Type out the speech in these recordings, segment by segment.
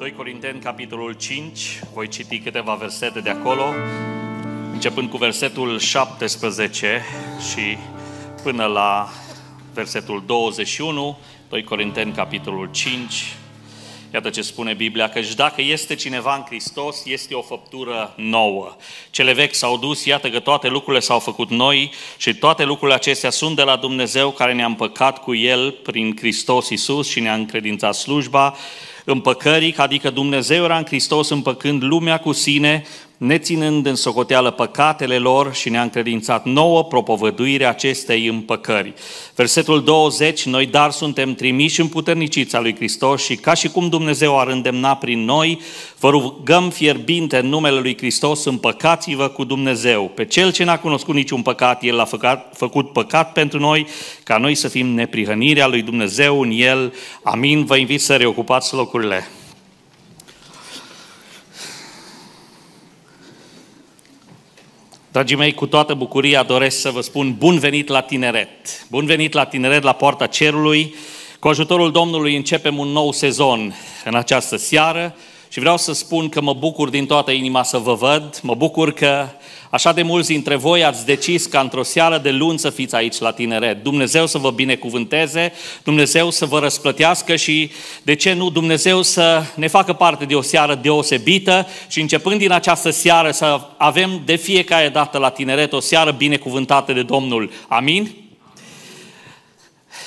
2 Corinteni, capitolul 5, voi citi câteva versete de acolo, începând cu versetul 17 și până la versetul 21, 2 Corinteni, capitolul 5. Iată ce spune Biblia, și dacă este cineva în Hristos, este o făptură nouă. Cele vechi s-au dus, iată că toate lucrurile s-au făcut noi și toate lucrurile acestea sunt de la Dumnezeu care ne-a împăcat cu El prin Hristos Isus și ne-a încredințat slujba împăcării, adică Dumnezeu era în Hristos împăcând lumea cu sine neținând în socoteală păcatele lor și ne-a încredințat nouă propovăduirea acestei împăcări. Versetul 20, noi dar suntem trimiși în puternicița lui Hristos și ca și cum Dumnezeu ar îndemna prin noi, vă rugăm fierbinte în numele lui Hristos, împăcați-vă cu Dumnezeu. Pe cel ce n-a cunoscut niciun păcat, el a făcat, făcut păcat pentru noi, ca noi să fim neprihănirea lui Dumnezeu în el. Amin, vă invit să reocupați locurile. Dragii mei, cu toată bucuria doresc să vă spun bun venit la tineret. Bun venit la tineret la poarta cerului. Cu ajutorul Domnului începem un nou sezon în această seară și vreau să spun că mă bucur din toată inima să vă văd, mă bucur că Așa de mulți dintre voi ați decis ca într-o seară de luni să fiți aici la tineret. Dumnezeu să vă binecuvânteze, Dumnezeu să vă răsplătească și, de ce nu, Dumnezeu să ne facă parte de o seară deosebită și începând din această seară să avem de fiecare dată la tineret o seară binecuvântată de Domnul. Amin?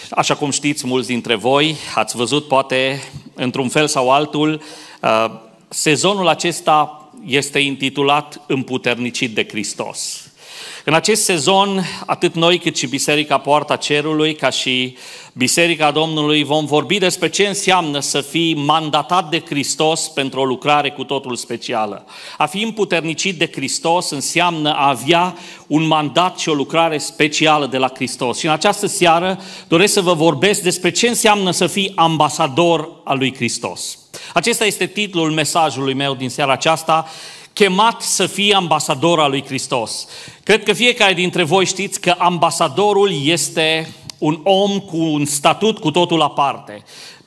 Așa cum știți, mulți dintre voi ați văzut poate într-un fel sau altul uh, sezonul acesta este intitulat Împuternicit de Hristos. În acest sezon, atât noi cât și Biserica Poarta Cerului, ca și Biserica Domnului, vom vorbi despre ce înseamnă să fii mandatat de Hristos pentru o lucrare cu totul specială. A fi împuternicit de Hristos înseamnă a avea un mandat și o lucrare specială de la Hristos. Și în această seară doresc să vă vorbesc despre ce înseamnă să fii ambasador al lui Hristos. Acesta este titlul mesajului meu din seara aceasta, chemat să fie ambasador al lui Hristos. Cred că fiecare dintre voi știți că ambasadorul este un om cu un statut cu totul aparte.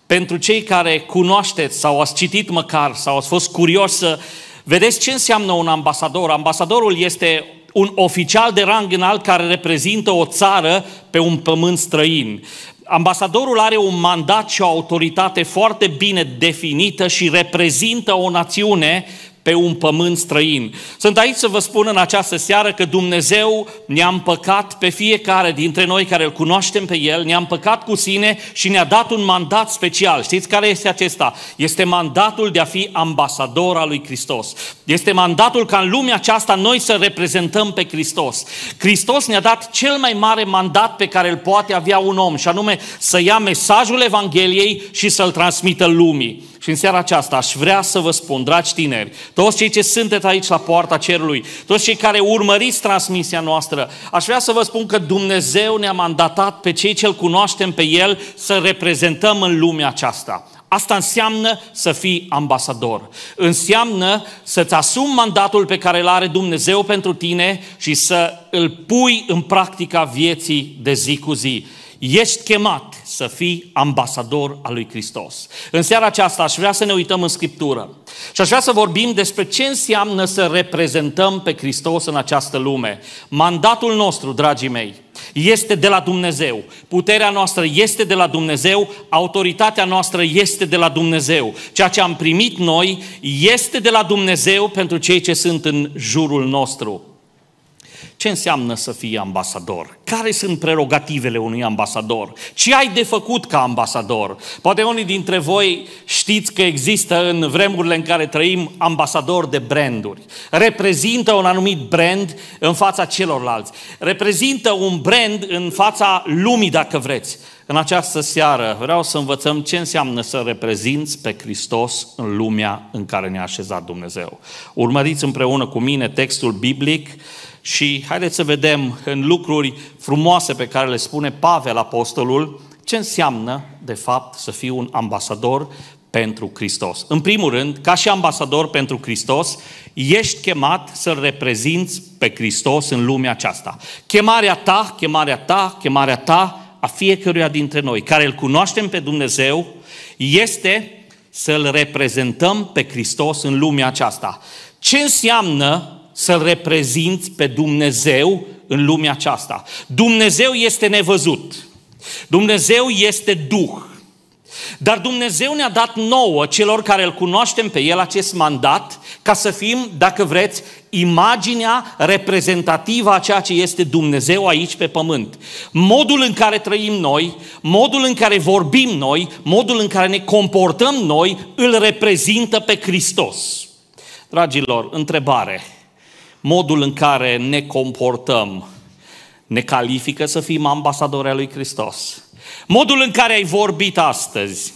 Pentru cei care cunoașteți sau ați citit măcar sau ați fost curioși să vedeți ce înseamnă un ambasador. Ambasadorul este un oficial de rang înalt care reprezintă o țară pe un pământ străin ambasadorul are un mandat și o autoritate foarte bine definită și reprezintă o națiune pe un pământ străin. Sunt aici să vă spun în această seară că Dumnezeu ne-a împăcat pe fiecare dintre noi care îl cunoaștem pe El, ne-a împăcat cu sine și ne-a dat un mandat special. Știți care este acesta? Este mandatul de a fi ambasador al lui Hristos. Este mandatul ca în lumea aceasta noi să reprezentăm pe Hristos. Hristos ne-a dat cel mai mare mandat pe care îl poate avea un om și anume să ia mesajul Evangheliei și să-l transmită lumii. Și în seara aceasta aș vrea să vă spun, dragi tineri, toți cei ce sunteți aici la poarta cerului, toți cei care urmăriți transmisia noastră, aș vrea să vă spun că Dumnezeu ne-a mandatat pe cei ce-L cunoaștem pe El să reprezentăm în lumea aceasta. Asta înseamnă să fii ambasador. Înseamnă să-ți asumi mandatul pe care îl are Dumnezeu pentru tine și să îl pui în practica vieții de zi cu zi. Ești chemat să fii ambasador al lui Hristos. În seara aceasta aș vrea să ne uităm în Scriptură și aș vrea să vorbim despre ce înseamnă să reprezentăm pe Hristos în această lume. Mandatul nostru, dragii mei, este de la Dumnezeu. Puterea noastră este de la Dumnezeu, autoritatea noastră este de la Dumnezeu. Ceea ce am primit noi este de la Dumnezeu pentru cei ce sunt în jurul nostru. Ce înseamnă să fii ambasador? Care sunt prerogativele unui ambasador? Ce ai de făcut ca ambasador? Poate unii dintre voi știți că există în vremurile în care trăim ambasadori de branduri. Reprezintă un anumit brand în fața celorlalți. Reprezintă un brand în fața lumii, dacă vreți. În această seară vreau să învățăm ce înseamnă să reprezinți pe Hristos în lumea în care ne-a așezat Dumnezeu. Urmăriți împreună cu mine textul biblic și haideți să vedem în lucruri frumoase pe care le spune Pavel Apostolul, ce înseamnă, de fapt, să fii un ambasador pentru Hristos. În primul rând, ca și ambasador pentru Hristos, ești chemat să-L reprezinți pe Hristos în lumea aceasta. Chemarea ta, chemarea ta, chemarea ta a fiecăruia dintre noi, care îl cunoaștem pe Dumnezeu, este să-L reprezentăm pe Hristos în lumea aceasta. Ce înseamnă să-L reprezinți pe Dumnezeu în lumea aceasta. Dumnezeu este nevăzut. Dumnezeu este Duh. Dar Dumnezeu ne-a dat nouă, celor care îl cunoaștem pe El, acest mandat, ca să fim, dacă vreți, imaginea reprezentativă a ceea ce este Dumnezeu aici pe pământ. Modul în care trăim noi, modul în care vorbim noi, modul în care ne comportăm noi, îl reprezintă pe Hristos. Dragilor, întrebare modul în care ne comportăm ne califică să fim ambasadori ai lui Hristos. Modul în care ai vorbit astăzi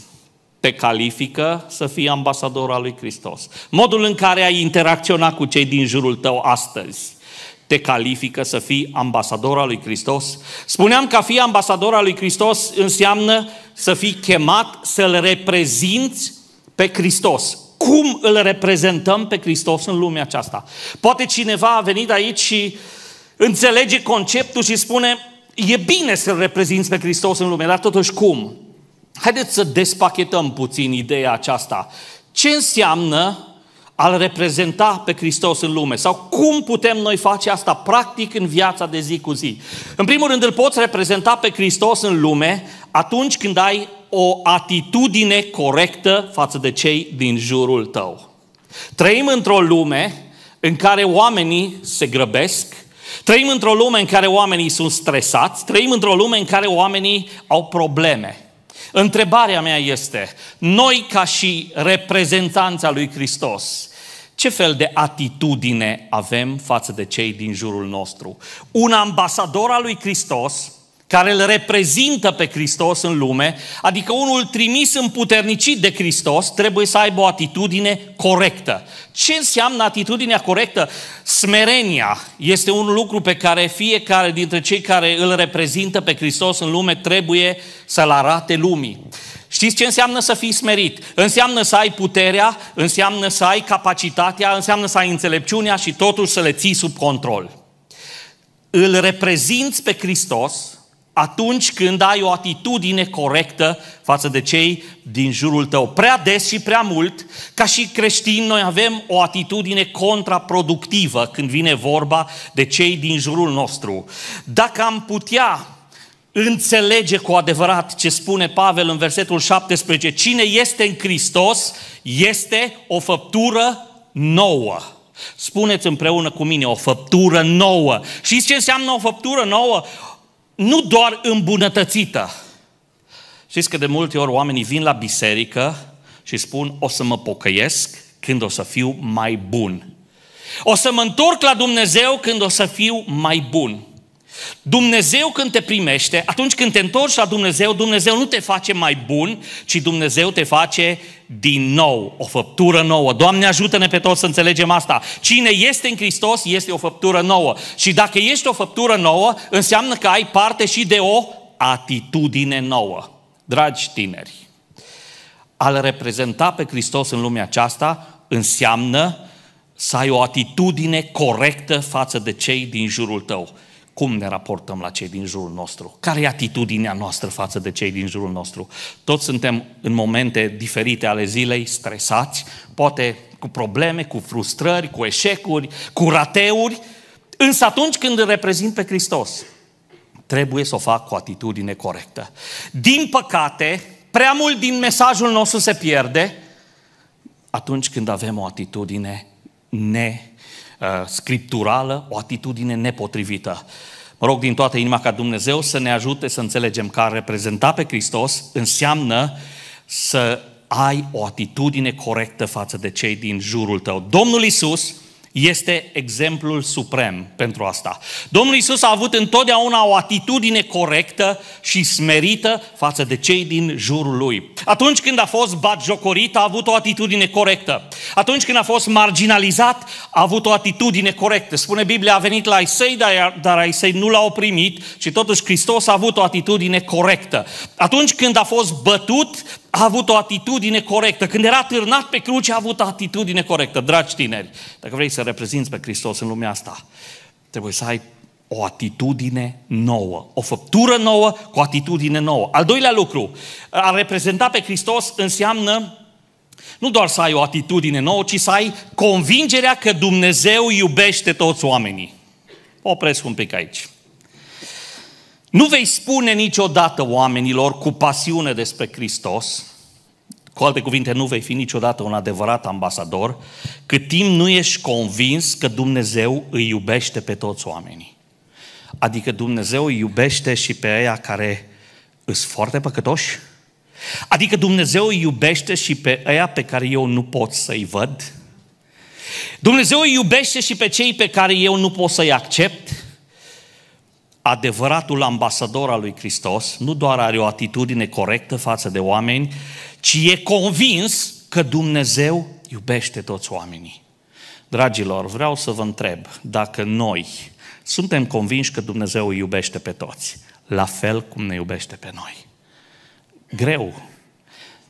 te califică să fii ambasador al lui Hristos. Modul în care ai interacționat cu cei din jurul tău astăzi te califică să fii ambasador al lui Hristos. Spuneam că a fi ambasador al lui Hristos înseamnă să fii chemat să-L reprezinți pe Hristos cum îl reprezentăm pe Hristos în lumea aceasta. Poate cineva a venit aici și înțelege conceptul și spune e bine să-L reprezinți pe Hristos în lume, dar totuși cum? Haideți să despachetăm puțin ideea aceasta. Ce înseamnă al reprezenta pe Hristos în lume? Sau cum putem noi face asta practic în viața de zi cu zi? În primul rând îl poți reprezenta pe Hristos în lume atunci când ai o atitudine corectă față de cei din jurul tău. Trăim într-o lume în care oamenii se grăbesc, trăim într-o lume în care oamenii sunt stresați, trăim într-o lume în care oamenii au probleme. Întrebarea mea este, noi ca și reprezentanța lui Hristos, ce fel de atitudine avem față de cei din jurul nostru? Un ambasador al lui Hristos care îl reprezintă pe Hristos în lume, adică unul trimis împuternicit de Hristos, trebuie să aibă o atitudine corectă. Ce înseamnă atitudinea corectă? Smerenia este un lucru pe care fiecare dintre cei care îl reprezintă pe Hristos în lume trebuie să-l arate lumii. Știți ce înseamnă să fii smerit? Înseamnă să ai puterea, înseamnă să ai capacitatea, înseamnă să ai înțelepciunea și totul să le ții sub control. Îl reprezinți pe Hristos, atunci când ai o atitudine corectă față de cei din jurul tău. Prea des și prea mult, ca și creștini, noi avem o atitudine contraproductivă când vine vorba de cei din jurul nostru. Dacă am putea înțelege cu adevărat ce spune Pavel în versetul 17, cine este în Hristos este o făptură nouă. Spuneți împreună cu mine, o făptură nouă. Știți ce înseamnă o făptură nouă? nu doar îmbunătățită. Știți că de multe ori oamenii vin la biserică și spun, o să mă pocăiesc când o să fiu mai bun. O să mă întorc la Dumnezeu când o să fiu mai bun. Dumnezeu când te primește, atunci când te întorci la Dumnezeu, Dumnezeu nu te face mai bun, ci Dumnezeu te face din nou, o făptură nouă. Doamne ajută-ne pe toți să înțelegem asta. Cine este în Hristos este o făptură nouă. Și dacă ești o făptură nouă, înseamnă că ai parte și de o atitudine nouă. Dragi tineri, al reprezenta pe Hristos în lumea aceasta înseamnă să ai o atitudine corectă față de cei din jurul tău cum ne raportăm la cei din jurul nostru, care e atitudinea noastră față de cei din jurul nostru. Toți suntem în momente diferite ale zilei, stresați, poate cu probleme, cu frustrări, cu eșecuri, cu rateuri, însă atunci când îl reprezint pe Hristos, trebuie să o fac cu atitudine corectă. Din păcate, prea mult din mesajul nostru se pierde atunci când avem o atitudine ne Uh, scripturală, o atitudine nepotrivită. Mă rog din toată inima ca Dumnezeu să ne ajute să înțelegem că a reprezenta pe Hristos înseamnă să ai o atitudine corectă față de cei din jurul tău. Domnul Isus este exemplul suprem pentru asta. Domnul Isus a avut întotdeauna o atitudine corectă și smerită față de cei din jurul lui. Atunci când a fost batjocorit, a avut o atitudine corectă. Atunci când a fost marginalizat, a avut o atitudine corectă. Spune Biblia, a venit la Isei, dar Isei nu l-a primit. și totuși Hristos a avut o atitudine corectă. Atunci când a fost bătut, a avut o atitudine corectă. Când era târnat pe cruce, a avut o atitudine corectă. Dragi tineri, dacă vrei să reprezinți pe Hristos în lumea asta, trebuie să ai o atitudine nouă, o făptură nouă cu o atitudine nouă. Al doilea lucru, a reprezenta pe Hristos înseamnă nu doar să ai o atitudine nouă, ci să ai convingerea că Dumnezeu iubește toți oamenii. Opresc un pic aici. Nu vei spune niciodată oamenilor cu pasiune despre Hristos, cu alte cuvinte, nu vei fi niciodată un adevărat ambasador, cât timp nu ești convins că Dumnezeu îi iubește pe toți oamenii. Adică Dumnezeu îi iubește și pe aia care îs foarte păcătoși, Adică Dumnezeu îi iubește și pe aia pe care eu nu pot să-i văd. Dumnezeu îi iubește și pe cei pe care eu nu pot să-i accept adevăratul ambasador al lui Hristos nu doar are o atitudine corectă față de oameni, ci e convins că Dumnezeu iubește toți oamenii. Dragilor, vreau să vă întreb dacă noi suntem convinși că Dumnezeu îi iubește pe toți, la fel cum ne iubește pe noi. Greu,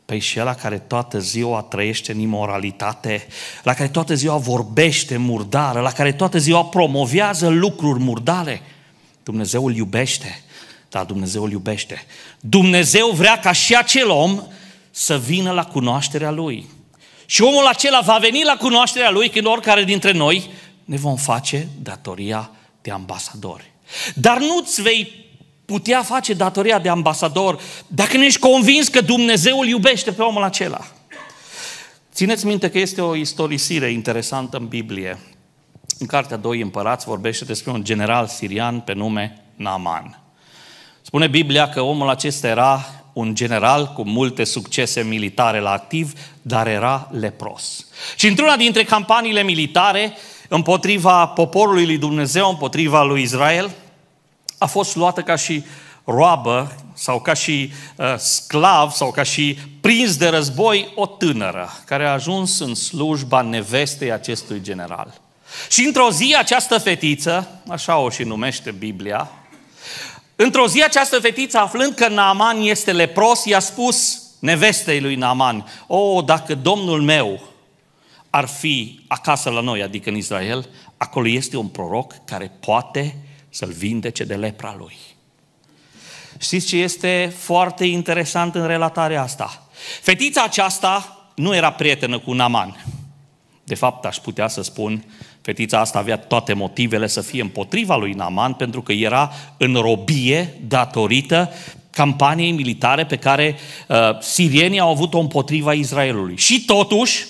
Păi și ăla care toată ziua trăiește în imoralitate, la care toată ziua vorbește murdară, la care toată ziua promovează lucruri murdare – Dumnezeu îl iubește. Da, Dumnezeu îl iubește. Dumnezeu vrea ca și acel om să vină la cunoașterea Lui. Și omul acela va veni la cunoașterea Lui când oricare dintre noi ne vom face datoria de ambasadori. Dar nu-ți vei putea face datoria de ambasador dacă nu ești convins că Dumnezeu îl iubește pe omul acela. Țineți minte că este o istorisire interesantă în Biblie în cartea 2 împărați vorbește despre un general sirian pe nume Naman. Spune Biblia că omul acesta era un general cu multe succese militare la activ, dar era lepros. Și într-una dintre campaniile militare împotriva poporului lui Dumnezeu, împotriva lui Israel, a fost luată ca și roabă sau ca și uh, sclav sau ca și prins de război o tânără care a ajuns în slujba nevestei acestui general. Și într-o zi această fetiță, așa o și numește Biblia, într-o zi această fetiță, aflând că Naaman este lepros, i-a spus nevestei lui Naaman, o, dacă domnul meu ar fi acasă la noi, adică în Israel, acolo este un proroc care poate să-l vindece de lepra lui. Știți ce este foarte interesant în relatarea asta? Fetița aceasta nu era prietenă cu Naman. De fapt, aș putea să spun, Fetița asta avea toate motivele să fie împotriva lui Naman pentru că era în robie datorită campaniei militare pe care uh, sirienii au avut-o împotriva Israelului. Și totuși,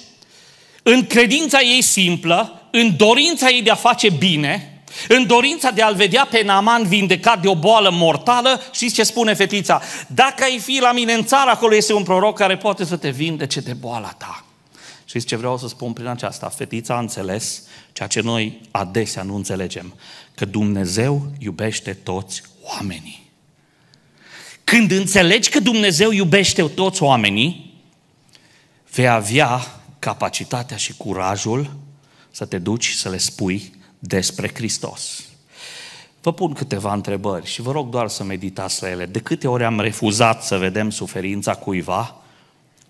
în credința ei simplă, în dorința ei de a face bine, în dorința de a-l vedea pe Naman vindecat de o boală mortală, știți ce spune fetița? Dacă ai fi la mine în țară, acolo este un proroc care poate să te vindece de boala ta. Știți ce vreau să spun prin aceasta? Fetița a înțeles Ceea ce noi adesea nu înțelegem, că Dumnezeu iubește toți oamenii. Când înțelegi că Dumnezeu iubește toți oamenii, vei avea capacitatea și curajul să te duci să le spui despre Hristos. Vă pun câteva întrebări și vă rog doar să meditați la ele. De câte ori am refuzat să vedem suferința cuiva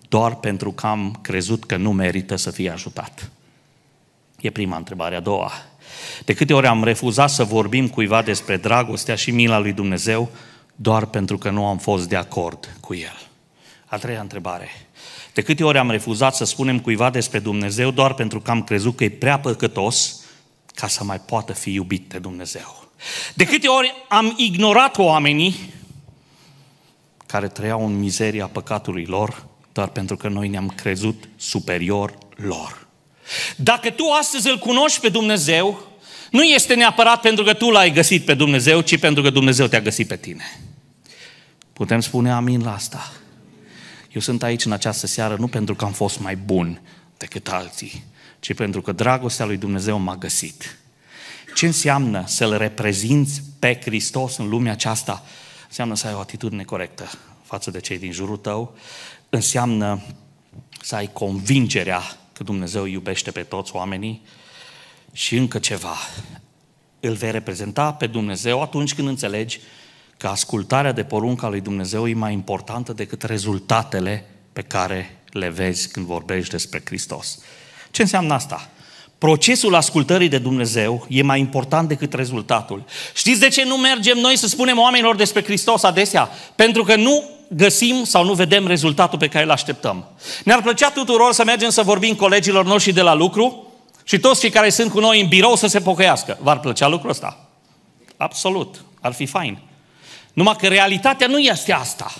doar pentru că am crezut că nu merită să fie ajutat? E prima întrebare. A doua. De câte ori am refuzat să vorbim cuiva despre dragostea și mila lui Dumnezeu doar pentru că nu am fost de acord cu el? A treia întrebare. De câte ori am refuzat să spunem cuiva despre Dumnezeu doar pentru că am crezut că e prea păcătos ca să mai poată fi iubit de Dumnezeu? De câte ori am ignorat oamenii care trăiau în mizeria păcatului lor doar pentru că noi ne-am crezut superior lor? Dacă tu astăzi îl cunoști pe Dumnezeu, nu este neapărat pentru că tu l-ai găsit pe Dumnezeu, ci pentru că Dumnezeu te-a găsit pe tine. Putem spune amin la asta. Eu sunt aici în această seară nu pentru că am fost mai bun decât alții, ci pentru că dragostea lui Dumnezeu m-a găsit. Ce înseamnă să-L reprezinți pe Hristos în lumea aceasta? Înseamnă să ai o atitudine corectă față de cei din jurul tău, înseamnă să ai convingerea că Dumnezeu iubește pe toți oamenii și încă ceva. Îl vei reprezenta pe Dumnezeu atunci când înțelegi că ascultarea de porunca lui Dumnezeu e mai importantă decât rezultatele pe care le vezi când vorbești despre Hristos. Ce înseamnă asta? Procesul ascultării de Dumnezeu e mai important decât rezultatul. Știți de ce nu mergem noi să spunem oamenilor despre Hristos adesea? Pentru că nu găsim sau nu vedem rezultatul pe care îl așteptăm. Ne-ar plăcea tuturor să mergem să vorbim colegilor noștri de la lucru și toți cei care sunt cu noi în birou să se pocăiască. V-ar plăcea lucrul ăsta? Absolut. Ar fi fain. Numai că realitatea nu este asta.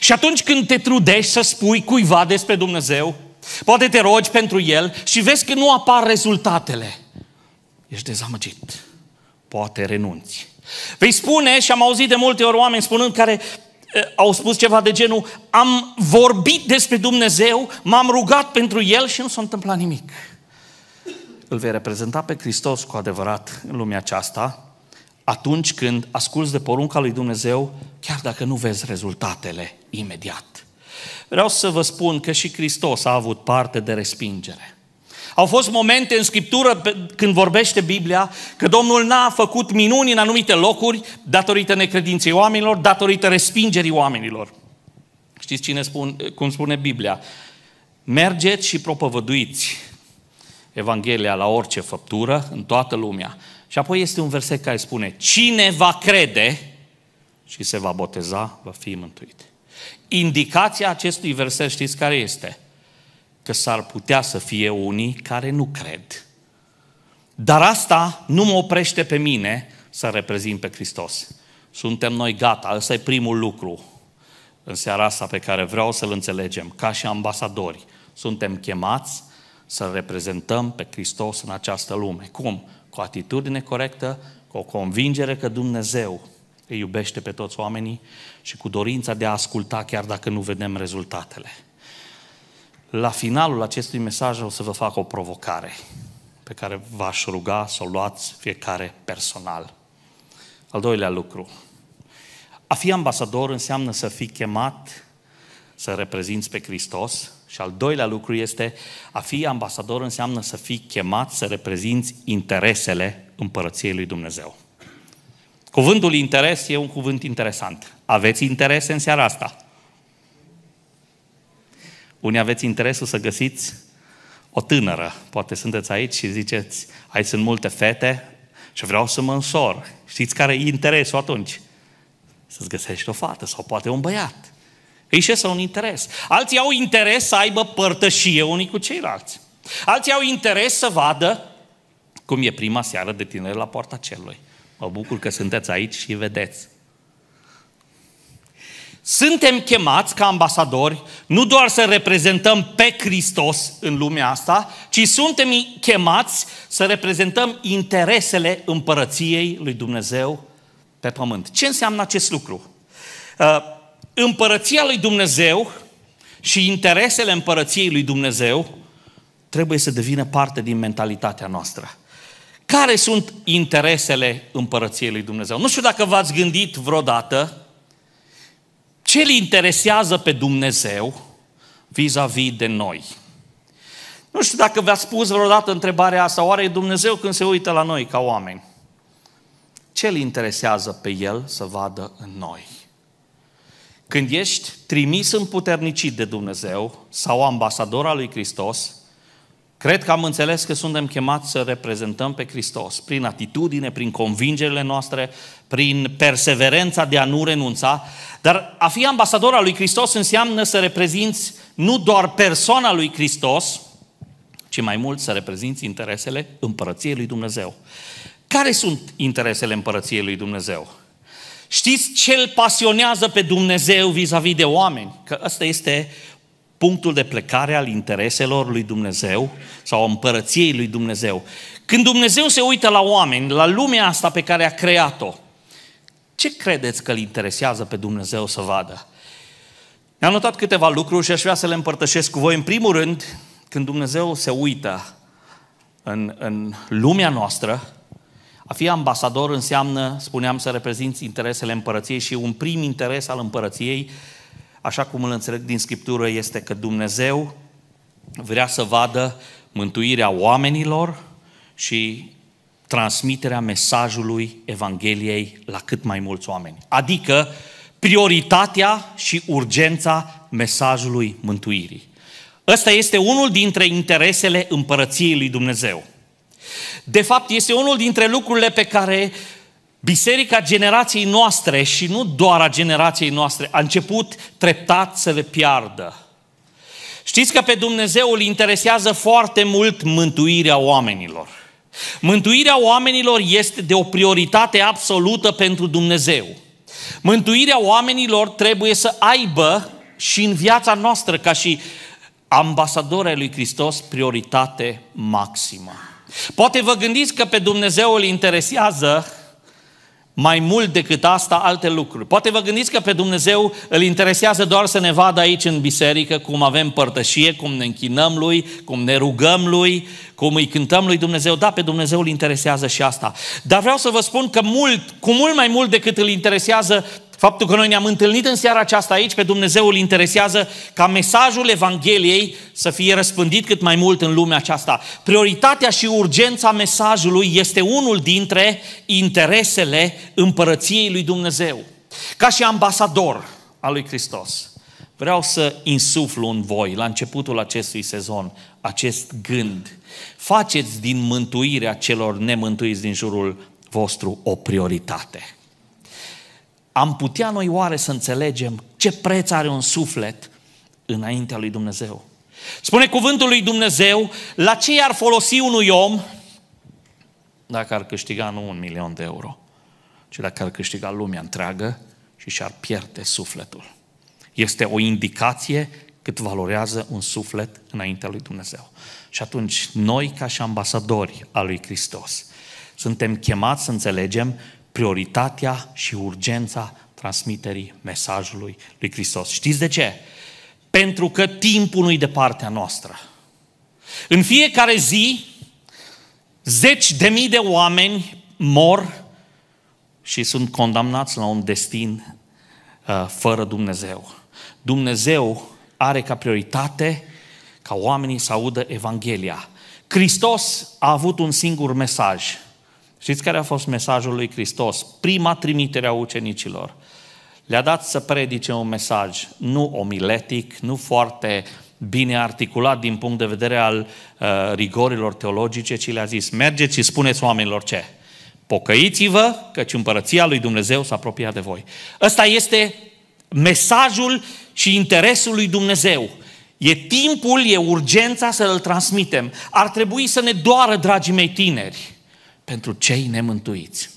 Și atunci când te trudești să spui cuiva despre Dumnezeu, poate te rogi pentru El și vezi că nu apar rezultatele, ești dezamăgit. Poate renunți. Vei spune, și am auzit de multe ori oameni spunând care Eh, au spus ceva de genul, am vorbit despre Dumnezeu, m-am rugat pentru El și nu s-a întâmplat nimic. Îl vei reprezenta pe Hristos cu adevărat în lumea aceasta, atunci când asculți de porunca lui Dumnezeu, chiar dacă nu vezi rezultatele imediat. Vreau să vă spun că și Hristos a avut parte de respingere. Au fost momente în Scriptură când vorbește Biblia că Domnul n-a făcut minuni în anumite locuri datorită necredinței oamenilor, datorită respingerii oamenilor. Știți cine spun, cum spune Biblia? Mergeți și propovăduiți Evanghelia la orice făptură, în toată lumea. Și apoi este un verset care spune, cine va crede și se va boteza, va fi mântuit. Indicația acestui verset știți care este? că s-ar putea să fie unii care nu cred. Dar asta nu mă oprește pe mine să reprezint pe Hristos. Suntem noi gata, ăsta e primul lucru în seara asta pe care vreau să-l înțelegem. Ca și ambasadori, suntem chemați să reprezentăm pe Hristos în această lume. Cum? Cu o atitudine corectă, cu o convingere că Dumnezeu îi iubește pe toți oamenii și cu dorința de a asculta chiar dacă nu vedem rezultatele. La finalul acestui mesaj o să vă fac o provocare pe care v-aș ruga să o luați fiecare personal. Al doilea lucru. A fi ambasador înseamnă să fii chemat să reprezinți pe Hristos și al doilea lucru este a fi ambasador înseamnă să fii chemat să reprezinți interesele împărăției lui Dumnezeu. Cuvântul interes e un cuvânt interesant. Aveți interese în seara asta? Unii aveți interesul să găsiți o tânără. Poate sunteți aici și ziceți, aici sunt multe fete și vreau să mă însor. Știți care e interesul atunci? Să-ți găsești o fată sau poate un băiat. Ei și un interes. Alții au interes să aibă părtășie unii cu ceilalți. Alții au interes să vadă cum e prima seară de tineri la poarta celui. Mă bucur că sunteți aici și vedeți. Suntem chemați ca ambasadori nu doar să reprezentăm pe Hristos în lumea asta, ci suntem chemați să reprezentăm interesele împărăției lui Dumnezeu pe pământ. Ce înseamnă acest lucru? Uh, împărăția lui Dumnezeu și interesele împărăției lui Dumnezeu trebuie să devină parte din mentalitatea noastră. Care sunt interesele împărăției lui Dumnezeu? Nu știu dacă v-ați gândit vreodată ce îl interesează pe Dumnezeu vis-a-vis de noi. Nu știu dacă v-a spus vreodată întrebarea asta, oare Dumnezeu când se uită la noi ca oameni? Ce îl interesează pe El să vadă în noi? Când ești trimis în puternicit de Dumnezeu sau ambasador al lui Hristos, Cred că am înțeles că suntem chemați să reprezentăm pe Hristos prin atitudine, prin convingerile noastre, prin perseverența de a nu renunța. Dar a fi ambasador al lui Hristos înseamnă să reprezinți nu doar persoana lui Hristos, ci mai mult să reprezinți interesele împărăției lui Dumnezeu. Care sunt interesele împărăției lui Dumnezeu? Știți ce îl pasionează pe Dumnezeu vis-a-vis de oameni? Că ăsta este punctul de plecare al intereselor lui Dumnezeu sau împărăției lui Dumnezeu. Când Dumnezeu se uită la oameni, la lumea asta pe care a creat-o, ce credeți că îl interesează pe Dumnezeu să vadă? Ne-am notat câteva lucruri și aș vrea să le împărtășesc cu voi. În primul rând, când Dumnezeu se uită în, în lumea noastră, a fi ambasador înseamnă, spuneam, să reprezinți interesele împărăției și un prim interes al împărăției așa cum îl înțeleg din Scriptură, este că Dumnezeu vrea să vadă mântuirea oamenilor și transmiterea mesajului Evangheliei la cât mai mulți oameni. Adică prioritatea și urgența mesajului mântuirii. Ăsta este unul dintre interesele împărăției lui Dumnezeu. De fapt, este unul dintre lucrurile pe care Biserica generației noastre și nu doar a generației noastre a început treptat să le piardă. Știți că pe Dumnezeu îl interesează foarte mult mântuirea oamenilor. Mântuirea oamenilor este de o prioritate absolută pentru Dumnezeu. Mântuirea oamenilor trebuie să aibă și în viața noastră ca și ambasadorii lui Hristos prioritate maximă. Poate vă gândiți că pe Dumnezeu îl interesează mai mult decât asta alte lucruri. Poate vă gândiți că pe Dumnezeu îl interesează doar să ne vadă aici în biserică cum avem părtășie, cum ne închinăm Lui, cum ne rugăm Lui, cum îi cântăm Lui Dumnezeu. Da, pe Dumnezeu îl interesează și asta. Dar vreau să vă spun că mult, cu mult mai mult decât îl interesează faptul că noi ne-am întâlnit în seara aceasta aici, pe Dumnezeu îl interesează ca mesajul Evangheliei să fie răspândit cât mai mult în lumea aceasta. Prioritatea și urgența mesajului este unul dintre interesele împărăției lui Dumnezeu. Ca și ambasador al lui Hristos, vreau să insuflu în voi, la începutul acestui sezon, acest gând. Faceți din mântuirea celor nemântuiți din jurul vostru o prioritate. Am putea noi oare să înțelegem ce preț are un suflet înaintea lui Dumnezeu? Spune cuvântul lui Dumnezeu, la ce ar folosi unui om dacă ar câștiga nu un milion de euro, ci dacă ar câștiga lumea întreagă și și-ar pierde sufletul. Este o indicație cât valorează un suflet înaintea lui Dumnezeu. Și atunci, noi, ca și ambasadori al lui Hristos, suntem chemați să înțelegem prioritatea și urgența transmiterii mesajului lui Hristos. Știți de ce? Pentru că timpul nu-i de partea noastră. În fiecare zi, zeci de mii de oameni mor și sunt condamnați la un destin uh, fără Dumnezeu. Dumnezeu are ca prioritate ca oamenii să audă Evanghelia. Hristos a avut un singur mesaj – Știți care a fost mesajul lui Hristos? Prima trimitere a ucenicilor. Le-a dat să predice un mesaj nu omiletic, nu foarte bine articulat din punct de vedere al uh, rigorilor teologice, ci le-a zis, mergeți și spuneți oamenilor ce? Pocăiți-vă, căci împărăția lui Dumnezeu s-a apropiat de voi. Ăsta este mesajul și interesul lui Dumnezeu. E timpul, e urgența să îl transmitem. Ar trebui să ne doară, dragii mei tineri, pentru cei nemântuiți.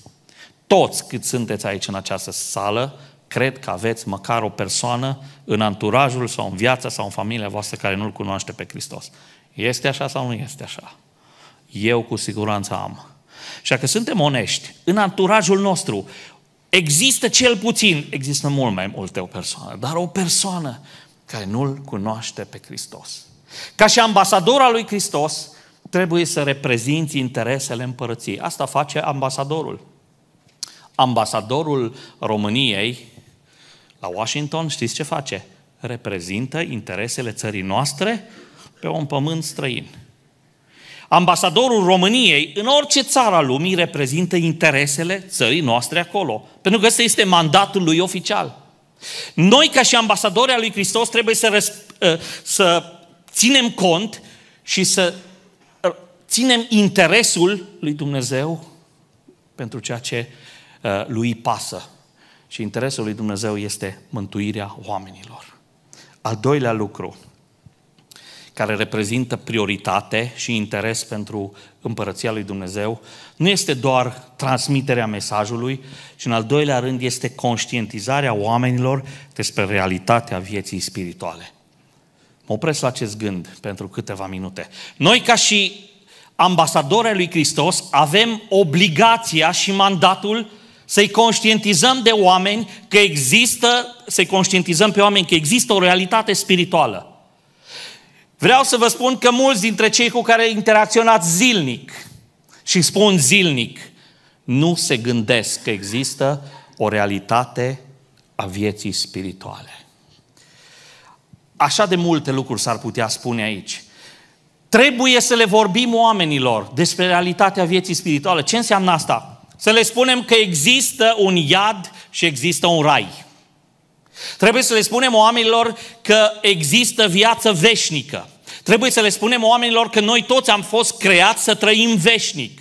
Toți cât sunteți aici în această sală, cred că aveți măcar o persoană în anturajul sau în viața sau în familia voastră care nu-L cunoaște pe Hristos. Este așa sau nu este așa? Eu cu siguranță am. Și dacă suntem onești, în anturajul nostru există cel puțin, există mult mai multe o persoană, dar o persoană care nu-L cunoaște pe Hristos. Ca și ambasadora lui Hristos, trebuie să reprezinți interesele împărăției. Asta face ambasadorul. Ambasadorul României la Washington, știți ce face? Reprezintă interesele țării noastre pe un pământ străin. Ambasadorul României în orice țară a lumii reprezintă interesele țării noastre acolo. Pentru că ăsta este mandatul lui oficial. Noi, ca și ambasadori al lui Hristos, trebuie să, răsp- să ținem cont și să ținem interesul lui Dumnezeu pentru ceea ce uh, lui pasă. Și interesul lui Dumnezeu este mântuirea oamenilor. Al doilea lucru care reprezintă prioritate și interes pentru împărăția lui Dumnezeu, nu este doar transmiterea mesajului, ci în al doilea rând este conștientizarea oamenilor despre realitatea vieții spirituale. Mă opresc la acest gând pentru câteva minute. Noi ca și ambasadori lui Hristos, avem obligația și mandatul să-i conștientizăm de oameni că există, să-i conștientizăm pe oameni că există o realitate spirituală. Vreau să vă spun că mulți dintre cei cu care interacționați zilnic, și spun zilnic, nu se gândesc că există o realitate a vieții spirituale. Așa de multe lucruri s-ar putea spune aici. Trebuie să le vorbim oamenilor despre realitatea vieții spirituale. Ce înseamnă asta? Să le spunem că există un iad și există un rai. Trebuie să le spunem oamenilor că există viață veșnică. Trebuie să le spunem oamenilor că noi toți am fost creați să trăim veșnic.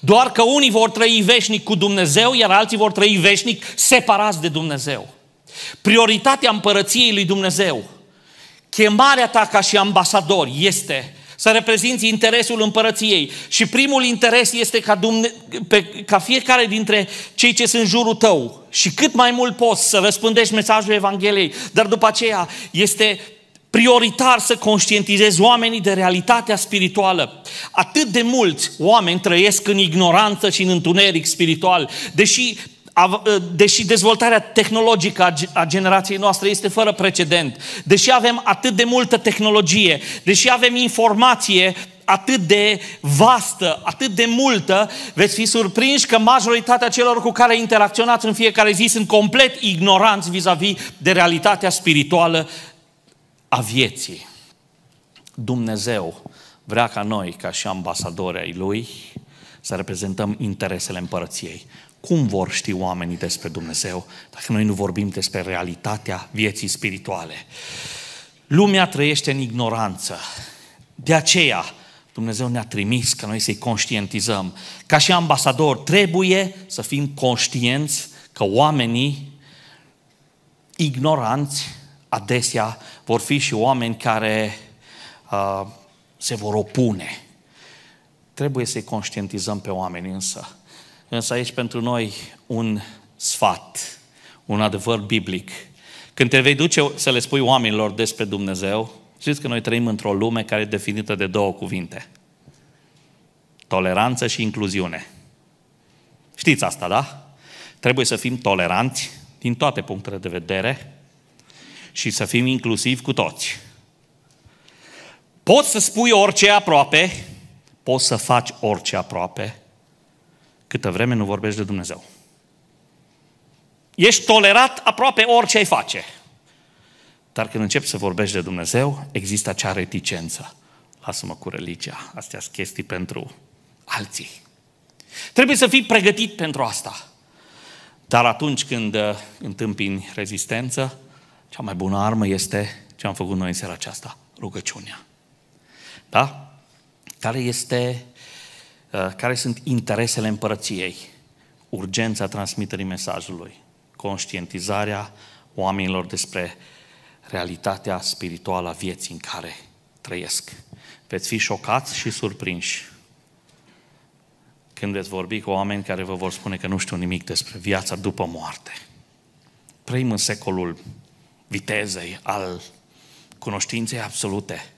Doar că unii vor trăi veșnic cu Dumnezeu, iar alții vor trăi veșnic separați de Dumnezeu. Prioritatea împărăției lui Dumnezeu, chemarea ta ca și ambasador este să reprezinți interesul împărăției. Și primul interes este ca, Dumne- pe, ca fiecare dintre cei ce sunt în jurul tău și cât mai mult poți să răspândești mesajul Evangheliei, dar după aceea este prioritar să conștientizezi oamenii de realitatea spirituală. Atât de mulți oameni trăiesc în ignoranță și în întuneric spiritual, deși Ă, deși dezvoltarea tehnologică a generației noastre este fără precedent, deși avem atât de multă tehnologie, deși avem informație atât de vastă, atât de multă, veți fi surprinși că majoritatea celor cu care interacționați în fiecare zi sunt complet ignoranți vis-a-vis de realitatea spirituală a vieții. Dumnezeu vrea ca noi, ca și ambasadori ai Lui, să reprezentăm interesele împărăției cum vor ști oamenii despre Dumnezeu dacă noi nu vorbim despre realitatea vieții spirituale? Lumea trăiește în ignoranță. De aceea, Dumnezeu ne-a trimis ca noi să-i conștientizăm. Ca și ambasador, trebuie să fim conștienți că oamenii ignoranți adesea vor fi și oameni care uh, se vor opune. Trebuie să-i conștientizăm pe oameni însă Însă aici pentru noi un sfat, un adevăr biblic. Când te vei duce să le spui oamenilor despre Dumnezeu, știți că noi trăim într-o lume care e definită de două cuvinte. Toleranță și incluziune. Știți asta, da? Trebuie să fim toleranți din toate punctele de vedere și să fim inclusivi cu toți. Poți să spui orice aproape, poți să faci orice aproape, câtă vreme nu vorbești de Dumnezeu. Ești tolerat aproape orice ai face. Dar când începi să vorbești de Dumnezeu, există acea reticență. Lasă-mă cu religia. Astea sunt chestii pentru alții. Trebuie să fii pregătit pentru asta. Dar atunci când uh, întâmpini rezistență, cea mai bună armă este ce am făcut noi în seara aceasta, rugăciunea. Da? Care este Uh, care sunt interesele împărăției, urgența transmiterii mesajului, conștientizarea oamenilor despre realitatea spirituală a vieții în care trăiesc. Veți fi șocați și surprinși când veți vorbi cu oameni care vă vor spune că nu știu nimic despre viața după moarte. Trăim în secolul vitezei, al cunoștinței absolute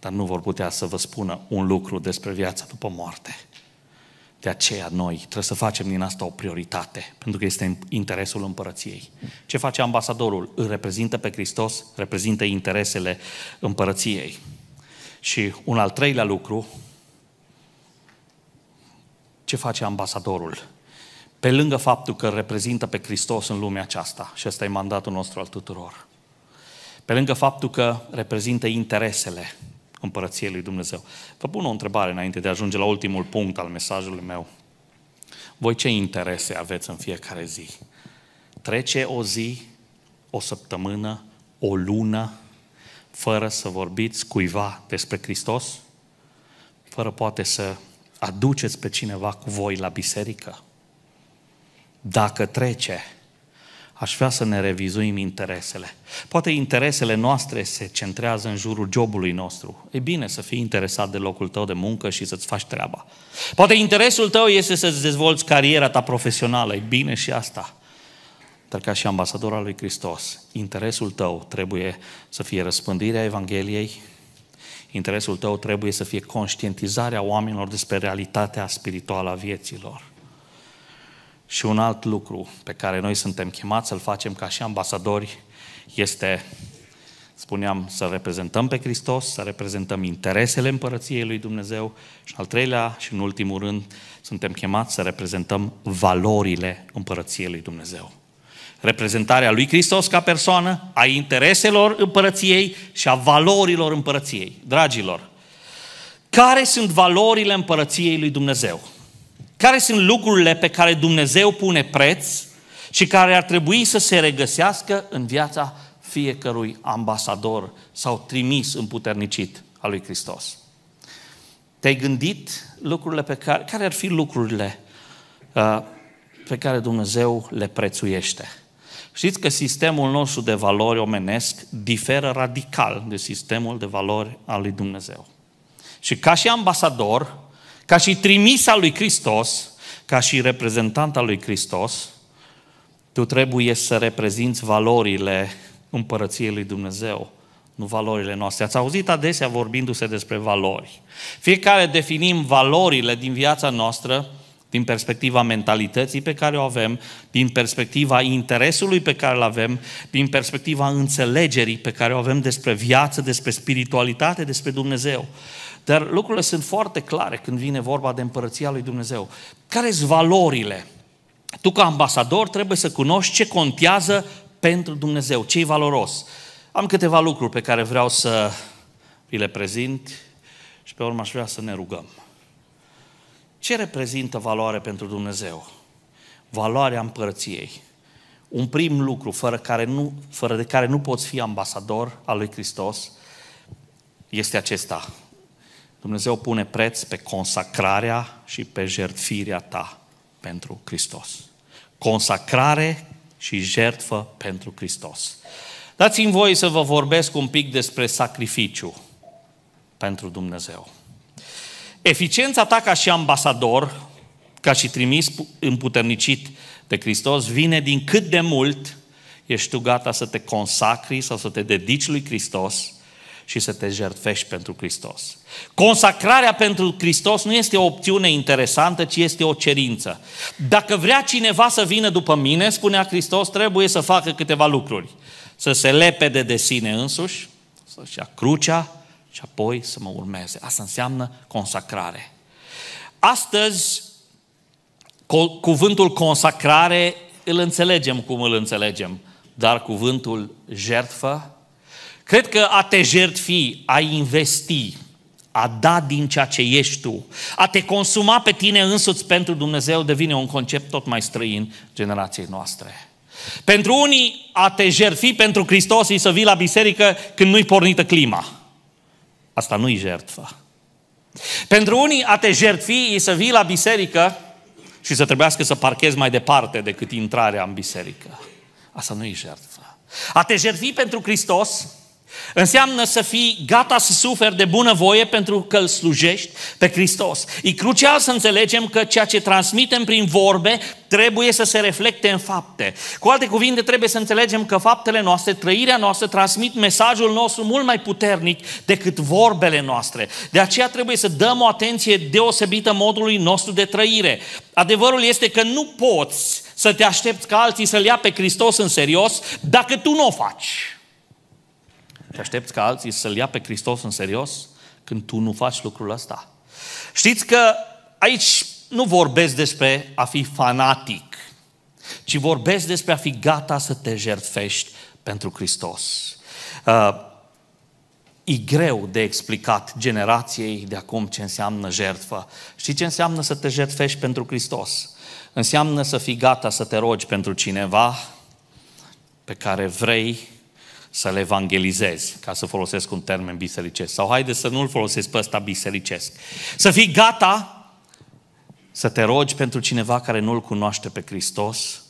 dar nu vor putea să vă spună un lucru despre viața după moarte. De aceea noi trebuie să facem din asta o prioritate, pentru că este în interesul împărăției. Ce face ambasadorul? Îl reprezintă pe Hristos, reprezintă interesele împărăției. Și un al treilea lucru, ce face ambasadorul? Pe lângă faptul că reprezintă pe Hristos în lumea aceasta, și ăsta e mandatul nostru al tuturor, pe lângă faptul că reprezintă interesele împărăției lui Dumnezeu. Vă pun o întrebare înainte de a ajunge la ultimul punct al mesajului meu. Voi ce interese aveți în fiecare zi? Trece o zi, o săptămână, o lună, fără să vorbiți cuiva despre Hristos? Fără poate să aduceți pe cineva cu voi la biserică? Dacă trece, aș vrea să ne revizuim interesele. Poate interesele noastre se centrează în jurul jobului nostru. E bine să fii interesat de locul tău de muncă și să-ți faci treaba. Poate interesul tău este să-ți dezvolți cariera ta profesională. E bine și asta. Dar ca și ambasador al lui Hristos, interesul tău trebuie să fie răspândirea Evangheliei, interesul tău trebuie să fie conștientizarea oamenilor despre realitatea spirituală a vieților. Și un alt lucru pe care noi suntem chemați să-l facem ca și ambasadori este, spuneam, să reprezentăm pe Hristos, să reprezentăm interesele împărăției lui Dumnezeu și al treilea și în ultimul rând suntem chemați să reprezentăm valorile împărăției lui Dumnezeu. Reprezentarea lui Hristos ca persoană, a intereselor împărăției și a valorilor împărăției. Dragilor, care sunt valorile împărăției lui Dumnezeu? Care sunt lucrurile pe care Dumnezeu pune preț și care ar trebui să se regăsească în viața fiecărui ambasador sau trimis împuternicit al lui Hristos? Te-ai gândit lucrurile pe care, care ar fi lucrurile uh, pe care Dumnezeu le prețuiește? Știți că sistemul nostru de valori omenesc diferă radical de sistemul de valori al lui Dumnezeu. Și ca și ambasador, ca și trimisa lui Hristos, ca și reprezentanta lui Hristos, tu trebuie să reprezinți valorile împărăției lui Dumnezeu, nu valorile noastre. Ați auzit adesea vorbindu-se despre valori. Fiecare definim valorile din viața noastră din perspectiva mentalității pe care o avem, din perspectiva interesului pe care îl avem, din perspectiva înțelegerii pe care o avem despre viață, despre spiritualitate, despre Dumnezeu. Dar lucrurile sunt foarte clare când vine vorba de împărăția lui Dumnezeu. Care sunt valorile? Tu ca ambasador trebuie să cunoști ce contează pentru Dumnezeu, ce e valoros. Am câteva lucruri pe care vreau să vi le prezint și pe urmă aș vrea să ne rugăm. Ce reprezintă valoare pentru Dumnezeu? Valoarea împărăției. Un prim lucru fără, care nu, fără de care nu poți fi ambasador al lui Hristos este acesta. Dumnezeu pune preț pe consacrarea și pe jertfirea ta pentru Hristos. Consacrare și jertfă pentru Hristos. Dați-mi voi să vă vorbesc un pic despre sacrificiu pentru Dumnezeu. Eficiența ta ca și ambasador, ca și trimis împuternicit de Hristos, vine din cât de mult ești tu gata să te consacri sau să te dedici lui Hristos și să te jertfești pentru Hristos. Consacrarea pentru Hristos nu este o opțiune interesantă, ci este o cerință. Dacă vrea cineva să vină după mine, spunea Hristos, trebuie să facă câteva lucruri. Să se lepede de sine însuși, să-și ia crucea și apoi să mă urmeze. Asta înseamnă consacrare. Astăzi, cuvântul consacrare îl înțelegem cum îl înțelegem, dar cuvântul jertfă Cred că a te jertfi, a investi, a da din ceea ce ești tu, a te consuma pe tine însuți pentru Dumnezeu devine un concept tot mai străin generației noastre. Pentru unii, a te jertfi pentru Hristos și să vii la biserică când nu-i pornită clima. Asta nu-i jertfă. Pentru unii, a te jertfi e să vii la biserică și să trebuiască să parchezi mai departe decât intrarea în biserică. Asta nu-i jertfă. A te jertfi pentru Hristos Înseamnă să fii gata să suferi de bună voie pentru că îl slujești pe Hristos. E crucial să înțelegem că ceea ce transmitem prin vorbe trebuie să se reflecte în fapte. Cu alte cuvinte, trebuie să înțelegem că faptele noastre, trăirea noastră, transmit mesajul nostru mult mai puternic decât vorbele noastre. De aceea trebuie să dăm o atenție deosebită modului nostru de trăire. Adevărul este că nu poți să te aștepți ca alții să-L ia pe Hristos în serios dacă tu nu o faci. Te aștepți ca alții să-L ia pe Hristos în serios când tu nu faci lucrul ăsta. Știți că aici nu vorbesc despre a fi fanatic, ci vorbesc despre a fi gata să te jertfești pentru Hristos. Uh, e greu de explicat generației de acum ce înseamnă jertfă. Știi ce înseamnă să te jertfești pentru Hristos? Înseamnă să fii gata să te rogi pentru cineva pe care vrei să-l evangelizezi, ca să folosesc un termen bisericesc. Sau haide să nu-l folosesc pe ăsta bisericesc. Să fii gata să te rogi pentru cineva care nu-L cunoaște pe Hristos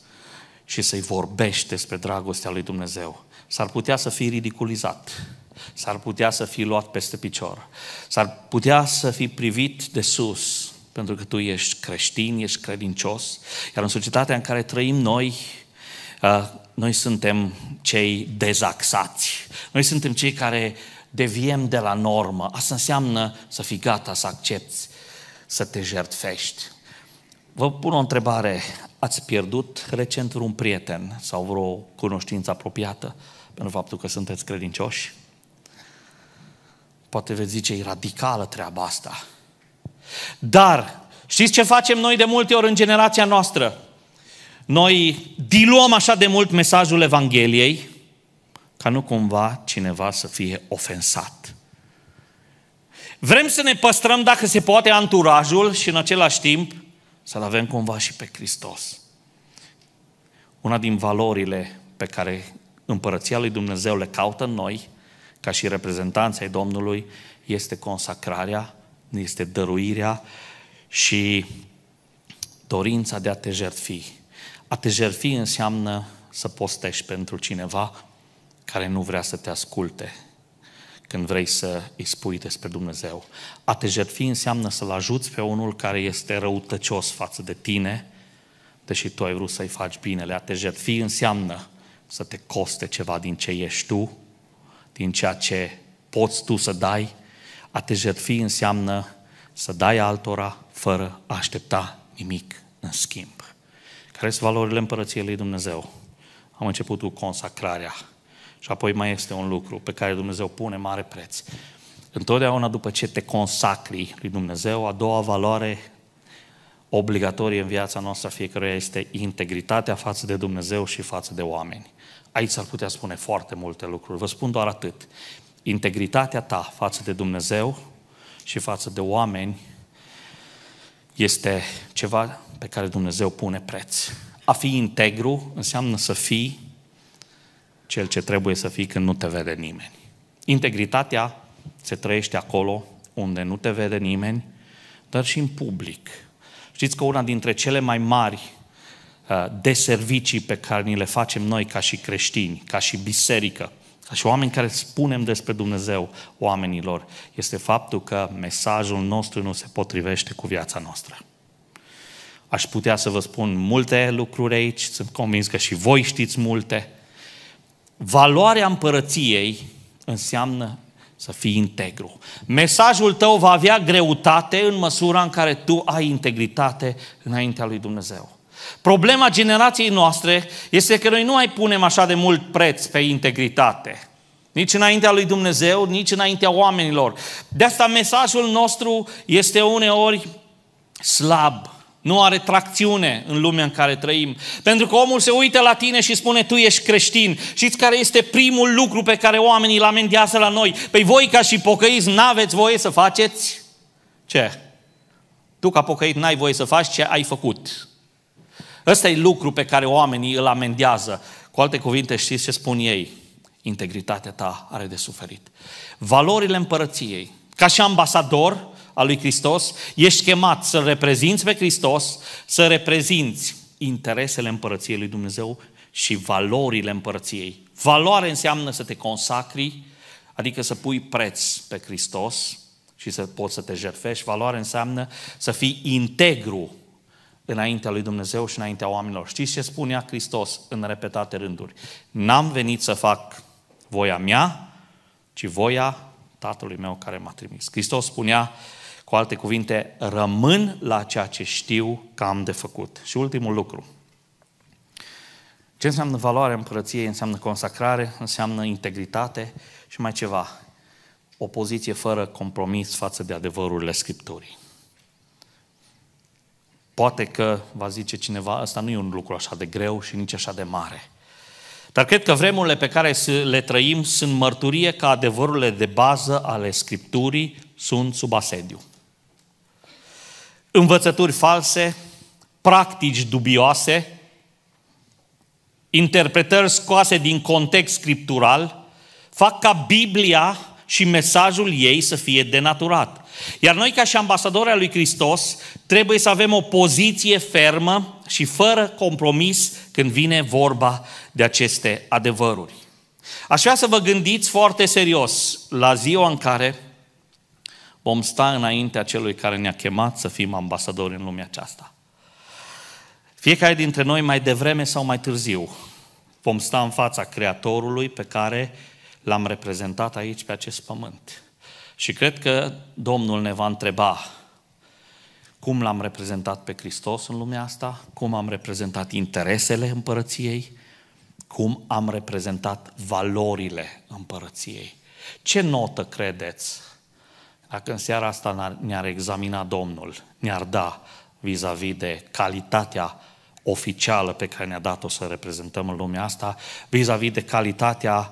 și să-i vorbești despre dragostea lui Dumnezeu. S-ar putea să fii ridiculizat, s-ar putea să fii luat peste picior, s-ar putea să fii privit de sus, pentru că tu ești creștin, ești credincios, iar în societatea în care trăim noi, uh, noi suntem cei dezaxați. Noi suntem cei care deviem de la normă. Asta înseamnă să fii gata să accepti, să te jertfești. Vă pun o întrebare. Ați pierdut recent un prieten sau vreo cunoștință apropiată pentru faptul că sunteți credincioși? Poate veți zice, e radicală treaba asta. Dar, știți ce facem noi de multe ori în generația noastră? Noi diluăm așa de mult mesajul Evangheliei ca nu cumva cineva să fie ofensat. Vrem să ne păstrăm, dacă se poate, anturajul și în același timp să-L avem cumva și pe Hristos. Una din valorile pe care împărăția lui Dumnezeu le caută în noi, ca și reprezentanța ai Domnului, este consacrarea, este dăruirea și dorința de a te jertfi a te jerfi înseamnă să postești pentru cineva care nu vrea să te asculte când vrei să îi spui despre Dumnezeu. A te jertfi înseamnă să-l ajuți pe unul care este răutăcios față de tine, deși tu ai vrut să-i faci binele. A te jertfi înseamnă să te coste ceva din ce ești tu, din ceea ce poți tu să dai. A te jertfi înseamnă să dai altora fără a aștepta nimic în schimb. Care sunt valorile împărăției lui Dumnezeu? Am început cu consacrarea. Și apoi mai este un lucru pe care Dumnezeu pune mare preț. Întotdeauna după ce te consacri lui Dumnezeu, a doua valoare obligatorie în viața noastră a fiecăruia este integritatea față de Dumnezeu și față de oameni. Aici s-ar putea spune foarte multe lucruri. Vă spun doar atât. Integritatea ta față de Dumnezeu și față de oameni este ceva pe care Dumnezeu pune preț. A fi integru înseamnă să fii cel ce trebuie să fii când nu te vede nimeni. Integritatea se trăiește acolo unde nu te vede nimeni, dar și în public. Știți că una dintre cele mai mari uh, de servicii pe care ni le facem noi ca și creștini, ca și biserică, dar și oameni care spunem despre Dumnezeu oamenilor, este faptul că mesajul nostru nu se potrivește cu viața noastră. Aș putea să vă spun multe lucruri aici, sunt convins că și voi știți multe. Valoarea împărăției înseamnă să fii integru. Mesajul tău va avea greutate în măsura în care tu ai integritate înaintea lui Dumnezeu. Problema generației noastre este că noi nu mai punem așa de mult preț pe integritate. Nici înaintea lui Dumnezeu, nici înaintea oamenilor. De asta mesajul nostru este uneori slab, nu are tracțiune în lumea în care trăim. Pentru că omul se uită la tine și spune, tu ești creștin. Știți care este primul lucru pe care oamenii îl amendează la noi? Păi voi ca și pocăiți n-aveți voie să faceți? Ce? Tu ca pocăit n-ai voie să faci ce ai făcut. Ăsta e lucru pe care oamenii îl amendează. Cu alte cuvinte, știți ce spun ei? Integritatea ta are de suferit. Valorile împărăției. Ca și ambasador al lui Hristos, ești chemat să reprezinți pe Hristos, să reprezinți interesele împărăției lui Dumnezeu și valorile împărăției. Valoare înseamnă să te consacri, adică să pui preț pe Hristos și să poți să te jerfești. Valoare înseamnă să fii integru înaintea lui Dumnezeu și înaintea oamenilor. Știți ce spunea Hristos în repetate rânduri? N-am venit să fac voia mea, ci voia Tatălui meu care m-a trimis. Hristos spunea, cu alte cuvinte, rămân la ceea ce știu că am de făcut. Și ultimul lucru. Ce înseamnă valoare împărăției? Înseamnă consacrare, înseamnă integritate și mai ceva. O poziție fără compromis față de adevărurile Scripturii. Poate că va zice cineva, asta nu e un lucru așa de greu și nici așa de mare. Dar cred că vremurile pe care le trăim sunt mărturie că adevărurile de bază ale Scripturii sunt sub asediu. Învățături false, practici dubioase, interpretări scoase din context scriptural, fac ca Biblia și mesajul ei să fie denaturat. Iar noi, ca și ambasadori al lui Hristos, trebuie să avem o poziție fermă și fără compromis când vine vorba de aceste adevăruri. Aș vrea să vă gândiți foarte serios la ziua în care vom sta înaintea celui care ne-a chemat să fim ambasadori în lumea aceasta. Fiecare dintre noi, mai devreme sau mai târziu, vom sta în fața Creatorului pe care l-am reprezentat aici, pe acest pământ. Și cred că Domnul ne va întreba cum l-am reprezentat pe Hristos în lumea asta, cum am reprezentat interesele împărăției, cum am reprezentat valorile împărăției. Ce notă credeți dacă în seara asta ne-ar examina Domnul, ne-ar da vis-a-vis de calitatea oficială pe care ne-a dat-o să reprezentăm în lumea asta, vis-a-vis de calitatea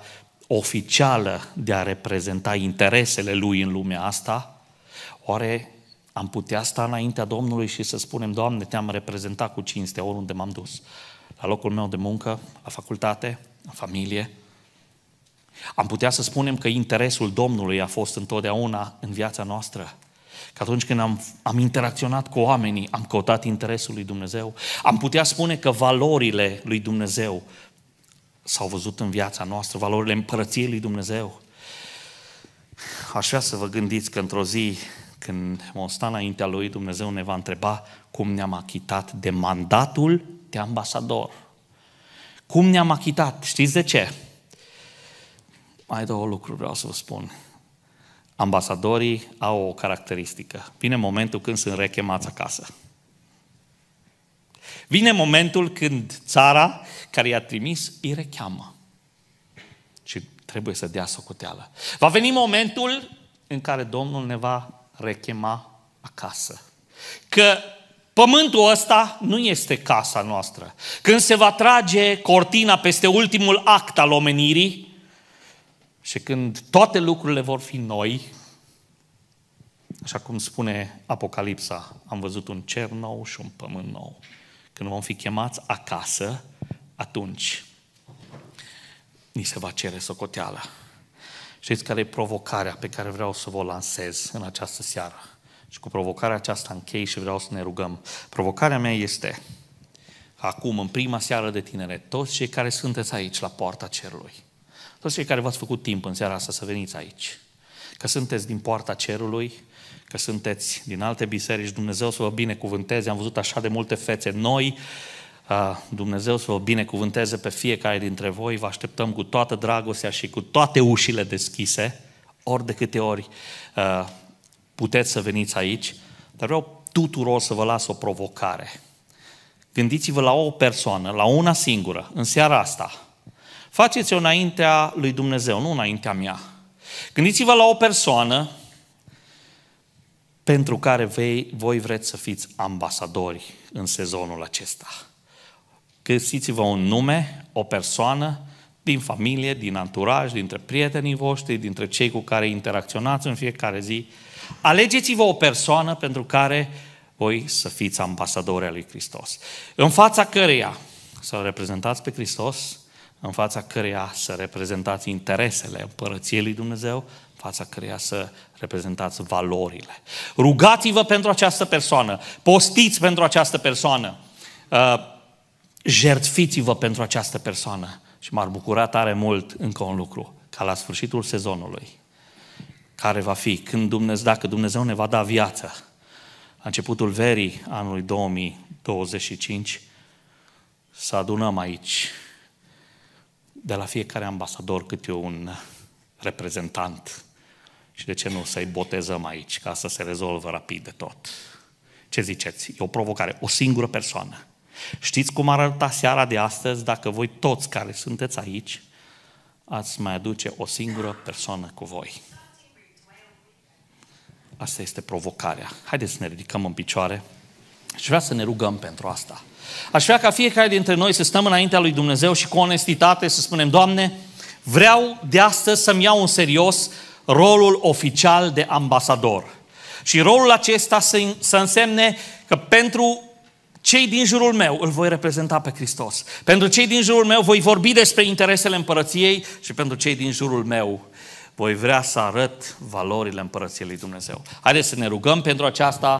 oficială de a reprezenta interesele lui în lumea asta, oare am putea sta înaintea Domnului și să spunem, Doamne, te-am reprezentat cu cinste oriunde m-am dus. La locul meu de muncă, la facultate, la familie. Am putea să spunem că interesul Domnului a fost întotdeauna în viața noastră. Că atunci când am, am interacționat cu oamenii, am căutat interesul lui Dumnezeu. Am putea spune că valorile lui Dumnezeu s-au văzut în viața noastră, valorile împărăției lui Dumnezeu. Aș vrea să vă gândiți că într-o zi, când vom sta înaintea lui, Dumnezeu ne va întreba cum ne-am achitat de mandatul de ambasador. Cum ne-am achitat? Știți de ce? Mai două lucruri vreau să vă spun. Ambasadorii au o caracteristică. Vine momentul când sunt rechemați acasă. Vine momentul când țara care i-a trimis îi recheamă. Și trebuie să dea socoteală. Va veni momentul în care Domnul ne va rechema acasă. Că Pământul ăsta nu este casa noastră. Când se va trage cortina peste ultimul act al omenirii și când toate lucrurile vor fi noi, așa cum spune Apocalipsa, am văzut un cer nou și un pământ nou când vom fi chemați acasă, atunci ni se va cere socoteala. Știți care e provocarea pe care vreau să vă lansez în această seară? Și cu provocarea aceasta închei și vreau să ne rugăm. Provocarea mea este acum, în prima seară de tinere, toți cei care sunteți aici la poarta cerului, toți cei care v-ați făcut timp în seara asta să veniți aici, că sunteți din poarta cerului, că sunteți din alte biserici. Dumnezeu să vă binecuvânteze. Am văzut așa de multe fețe noi. Dumnezeu să vă binecuvânteze pe fiecare dintre voi. Vă așteptăm cu toată dragostea și cu toate ușile deschise, ori de câte ori puteți să veniți aici. Dar vreau tuturor să vă las o provocare. Gândiți-vă la o persoană, la una singură, în seara asta. Faceți-o înaintea lui Dumnezeu, nu înaintea mea. Gândiți-vă la o persoană pentru care vei, voi vreți să fiți ambasadori în sezonul acesta. Găsiți-vă un nume, o persoană din familie, din anturaj, dintre prietenii voștri, dintre cei cu care interacționați în fiecare zi. Alegeți-vă o persoană pentru care voi să fiți ambasadori al lui Hristos. În fața căreia să reprezentați pe Hristos, în fața căreia să reprezentați interesele împărăției lui Dumnezeu, în fața căreia să reprezentați valorile. Rugați-vă pentru această persoană, postiți pentru această persoană, uh, jertfiți-vă pentru această persoană. Și m-ar bucura tare mult încă un lucru, ca la sfârșitul sezonului, care va fi când Dumnezeu, dacă Dumnezeu ne va da viață, la începutul verii anului 2025, să adunăm aici de la fiecare ambasador câte un reprezentant și de ce nu să-i botezăm aici, ca să se rezolvă rapid de tot. Ce ziceți? E o provocare. O singură persoană. Știți cum ar arăta seara de astăzi dacă voi toți care sunteți aici ați mai aduce o singură persoană cu voi? Asta este provocarea. Haideți să ne ridicăm în picioare și vreau să ne rugăm pentru asta. Aș vrea ca fiecare dintre noi să stăm înaintea lui Dumnezeu și cu onestitate să spunem, Doamne, vreau de astăzi să-mi iau în serios rolul oficial de ambasador. Și rolul acesta să, însemne că pentru cei din jurul meu îl voi reprezenta pe Hristos. Pentru cei din jurul meu voi vorbi despre interesele împărăției și pentru cei din jurul meu voi vrea să arăt valorile împărăției lui Dumnezeu. Haideți să ne rugăm pentru aceasta.